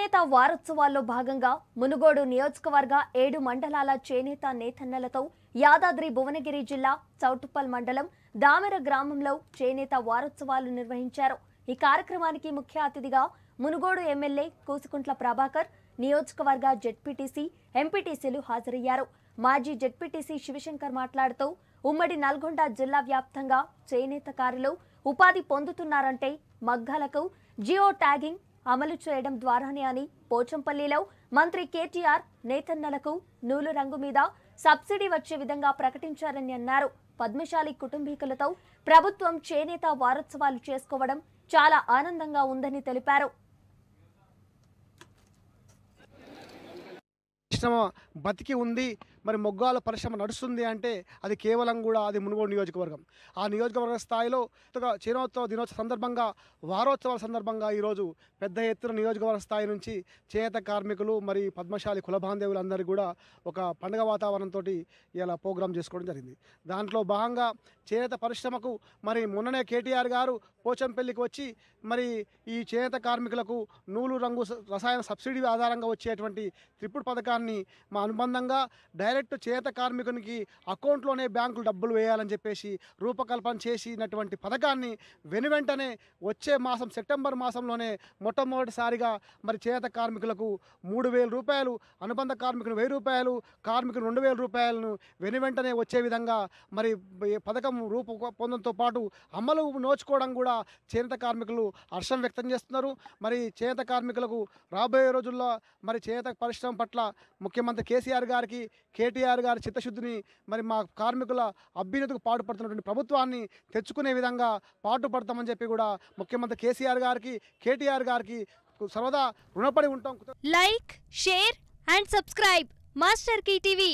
చేనేత వారోత్సవాల్లో భాగంగా మునుగోడు నియోజకవర్గ ఏడు మండలాల చేనేత నేతన్నలతో యాదాద్రి భువనగిరి జిల్లా చౌటుప్పల్ మండలం దామెర గ్రామంలో చేనేత వారోత్సవాలు నిర్వహించారు ఈ కార్యక్రమానికి ముఖ్య అతిథిగా మునుగోడు ఎమ్మెల్యే కూసుకుంట్ల ప్రభాకర్ నియోజకవర్గ జెడ్పీటీసీ ఎంపీటీసీలు హాజరయ్యారు మాజీ జెడ్పీటీసీ శివశంకర్ మాట్లాడుతూ ఉమ్మడి నల్గొండ జిల్లా వ్యాప్తంగా చేనేతకారులు ఉపాధి పొందుతున్నారంటే మగ్గాలకు జియో ట్యాగింగ్ అమలు చేయడం ద్వారానే అని పోచంపల్లిలో మంత్రి కేటీఆర్ నేతన్నలకు నూలు రంగు మీద సబ్సిడీ వచ్చే విధంగా ప్రకటించారని అన్నారు పద్మశాలి కుటుంబీకులతో ప్రభుత్వం చేనేత వారోత్సవాలు చేసుకోవడం చాలా ఆనందంగా ఉందని తెలిపారు పరిశ్రమ బతికి ఉంది మరి మొగ్గాల పరిశ్రమ నడుస్తుంది అంటే అది కేవలం కూడా అది మునుగోడు నియోజకవర్గం ఆ నియోజకవర్గ స్థాయిలో చేనోత్సవ దినోత్సవ సందర్భంగా వారోత్సవాల సందర్భంగా ఈరోజు పెద్ద ఎత్తున నియోజకవర్గ స్థాయి నుంచి చేత కార్మికులు మరి పద్మశాలి కుల అందరూ కూడా ఒక పండుగ వాతావరణంతో ఇలా ప్రోగ్రాం చేసుకోవడం జరిగింది దాంట్లో భాగంగా చేనేత పరిశ్రమకు మరి మొన్ననే కేటీఆర్ గారు పోచంపల్లికి వచ్చి మరి ఈ చేనేత కార్మికులకు నూలు రంగు రసాయన సబ్సిడీ ఆధారంగా వచ్చేటువంటి త్రిపుడు పథకాన్ని కార్మికుడిని మా అనుబంధంగా డైరెక్ట్ చేత కార్మికునికి అకౌంట్లోనే బ్యాంకులు డబ్బులు వేయాలని చెప్పేసి రూపకల్పన చేసినటువంటి పథకాన్ని వెను వెంటనే వచ్చే మాసం సెప్టెంబర్ మాసంలోనే మొట్టమొదటిసారిగా మరి చేత కార్మికులకు మూడు వేల రూపాయలు అనుబంధ కార్మికులు వెయ్యి రూపాయలు కార్మికులు రెండు వేల రూపాయలను వెంటనే వచ్చే విధంగా మరి పథకం రూప పొందంతో పాటు అమలు నోచుకోవడం కూడా చేనేత కార్మికులు హర్షం వ్యక్తం చేస్తున్నారు మరి చేనేత కార్మికులకు రాబోయే రోజుల్లో మరి చేత పరిశ్రమ పట్ల ముఖ్యమంత్రి కేసీఆర్ గారికి కేటీఆర్ గారి చిత్తశుద్ధిని మరి మా కార్మికుల అభ్యున్నతకు పాటుపడుతున్నటువంటి ప్రభుత్వాన్ని తెచ్చుకునే విధంగా పాటుపడతామని చెప్పి కూడా ముఖ్యమంత్రి కేసీఆర్ గారికి కేటీఆర్ గారికి సర్వదా రుణపడి ఉంటాం like share and subscribe master key TV